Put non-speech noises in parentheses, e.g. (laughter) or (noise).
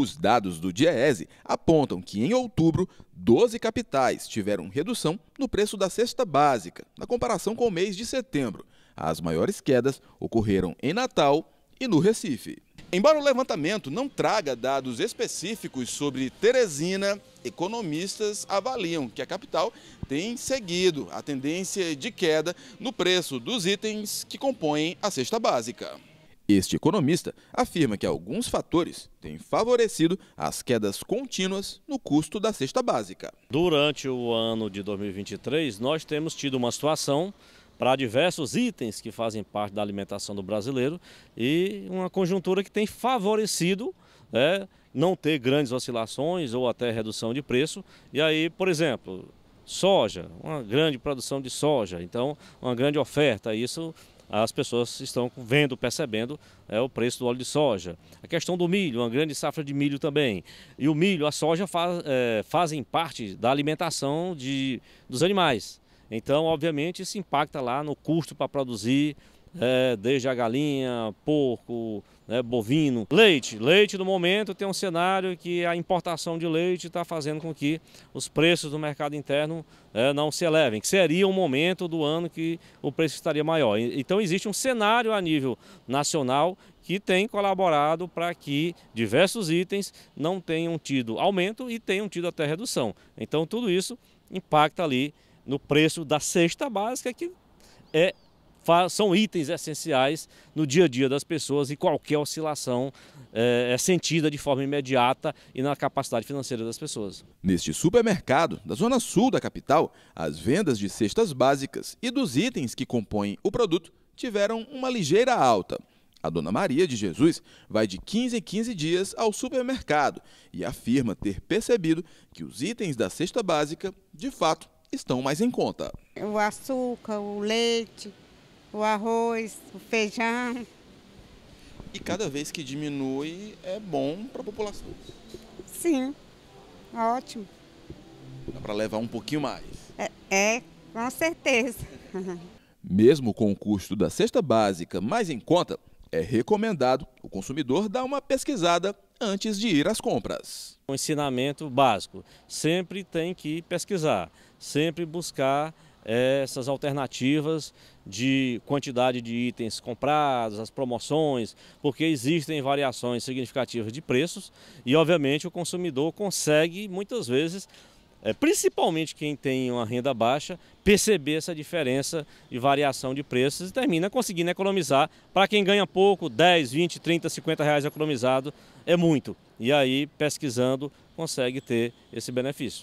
Os dados do DIEESE apontam que em outubro, 12 capitais tiveram redução no preço da cesta básica, na comparação com o mês de setembro. As maiores quedas ocorreram em Natal e no Recife. Embora o levantamento não traga dados específicos sobre Teresina, economistas avaliam que a capital tem seguido a tendência de queda no preço dos itens que compõem a cesta básica. Este economista afirma que alguns fatores têm favorecido as quedas contínuas no custo da cesta básica. Durante o ano de 2023, nós temos tido uma situação para diversos itens que fazem parte da alimentação do brasileiro e uma conjuntura que tem favorecido né, não ter grandes oscilações ou até redução de preço. E aí, por exemplo, soja, uma grande produção de soja, então uma grande oferta. Isso as pessoas estão vendo, percebendo é, o preço do óleo de soja. A questão do milho, uma grande safra de milho também. E o milho, a soja faz, é, fazem parte da alimentação de, dos animais. Então, obviamente, isso impacta lá no custo para produzir, é, desde a galinha, porco, né, bovino. Leite. Leite, no momento, tem um cenário que a importação de leite está fazendo com que os preços do mercado interno é, não se elevem, que seria um momento do ano que o preço estaria maior. Então, existe um cenário a nível nacional que tem colaborado para que diversos itens não tenham tido aumento e tenham tido até redução. Então, tudo isso impacta ali no preço da cesta básica, que é, são itens essenciais no dia a dia das pessoas e qualquer oscilação é, é sentida de forma imediata e na capacidade financeira das pessoas. Neste supermercado, da zona sul da capital, as vendas de cestas básicas e dos itens que compõem o produto tiveram uma ligeira alta. A dona Maria de Jesus vai de 15 em 15 dias ao supermercado e afirma ter percebido que os itens da cesta básica, de fato, estão mais em conta. O açúcar, o leite, o arroz, o feijão. E cada vez que diminui é bom para a população. Sim, ótimo. Dá para levar um pouquinho mais. É, é com certeza. (laughs) Mesmo com o custo da cesta básica mais em conta, é recomendado o consumidor dar uma pesquisada antes de ir às compras. Um ensinamento básico: sempre tem que pesquisar, sempre buscar eh, essas alternativas de quantidade de itens comprados, as promoções, porque existem variações significativas de preços e, obviamente, o consumidor consegue muitas vezes é, principalmente quem tem uma renda baixa, perceber essa diferença de variação de preços e termina conseguindo economizar. Para quem ganha pouco, 10, 20, 30, 50 reais economizado é muito. E aí, pesquisando, consegue ter esse benefício.